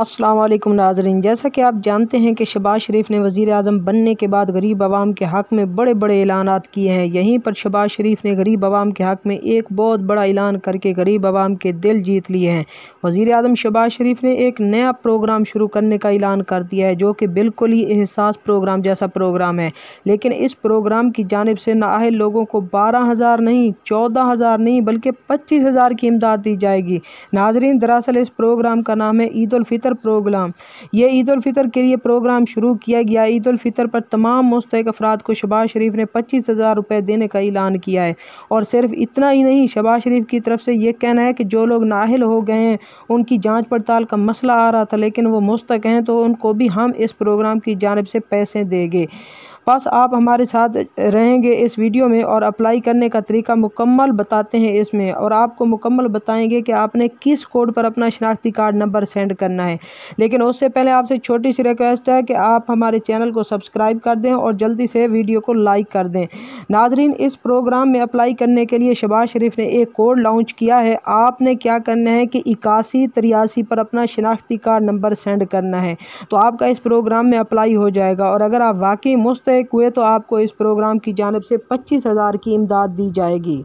असलम नाजरीन जैसा कि आप जानते हैं कि शबाज शरीफ ने वज़ी अजम बनने के बाद गरीब आवाम के हक़ में बड़े बड़े ऐलानात किए हैं यहीं पर शबाज शरीफ ने गरीब आवाम के हक़ में एक बहुत बड़ा ऐलान करके गरीब आवाम के दिल जीत लिए हैं वज़ी अजम शबाज शरीफ ने एक नया प्रोग्राम शुरू करने का ऐलान कर दिया है जो कि बिल्कुल ही एहसास प्रोग्राम जैसा प्रोग्राम है लेकिन इस प्रोग्राम की जानब से नाहे लोगों को बारह हज़ार नहीं चौदह हज़ार नहीं बल्कि पच्चीस हज़ार की इमदाद दी जाएगी नाजरीन दरअसल इस प्रोग्राम का नाम है ईद फितर फ़ितर प्रोग्राम ये ईद फ़ितर के लिए प्रोग्राम शुरू किया गया ईद फ़ितर पर तमाम मुस्तक अफराद को शबाज शरीफ ने पच्चीस हज़ार रुपये देने का ऐलान किया है और सिर्फ इतना ही नहीं शबाज शरीफ की तरफ से यह कहना है कि जो लोग नाहल हो गए हैं उनकी जाँच पड़ताल का मसला आ रहा था लेकिन वो मुस्तक हैं तो उनको भी हम इस प्रोग्राम की जानब से पैसे देंगे बस आप हमारे साथ रहेंगे इस वीडियो में और अप्लाई करने का तरीका मुकम्मल बताते हैं इसमें और आपको मुकम्मल बताएंगे कि आपने किस कोड पर अपना शनाख्ती कार्ड नंबर सेंड करना है लेकिन उससे पहले आपसे छोटी सी रिक्वेस्ट है कि आप हमारे चैनल को सब्सक्राइब कर दें और जल्दी से वीडियो को लाइक कर दें नाजरीन इस प्रोग्राम में अप्लाई करने के लिए शबाज शरीफ ने एक कोड लॉन्च किया है आपने क्या करना है कि इक्यासी तिरयासी पर अपना शनाख्ती कार्ड नंबर सेंड करना है तो आपका इस प्रोग्राम में अप्लाई हो जाएगा और अगर आप वाकई मुस्त मुस्तक हुए तो आपको इस प्रोग्राम की जानब से पच्चीस हज़ार की इमदाद दी जाएगी